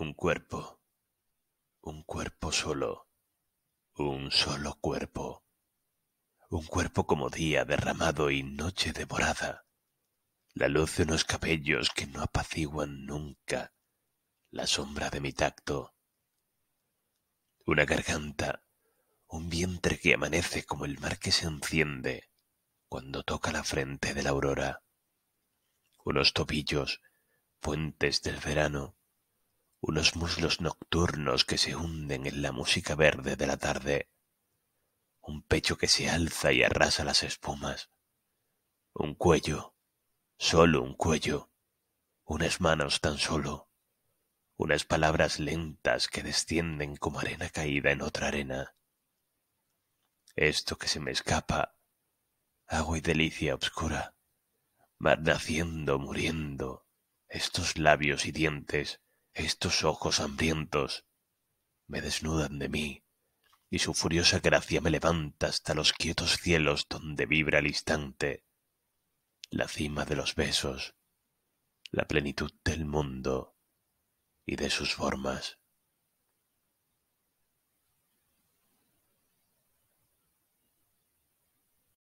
Un cuerpo. Un cuerpo solo. Un solo cuerpo. Un cuerpo como día derramado y noche devorada. La luz de unos cabellos que no apaciguan nunca. La sombra de mi tacto. Una garganta. Un vientre que amanece como el mar que se enciende cuando toca la frente de la aurora. Unos tobillos, fuentes del verano, unos muslos nocturnos que se hunden en la música verde de la tarde, un pecho que se alza y arrasa las espumas, un cuello, solo un cuello, unas manos tan solo, unas palabras lentas que descienden como arena caída en otra arena. Esto que se me escapa, agua y delicia obscura, va naciendo, muriendo, estos labios y dientes, estos ojos hambrientos me desnudan de mí, y su furiosa gracia me levanta hasta los quietos cielos donde vibra al instante la cima de los besos, la plenitud del mundo y de sus formas.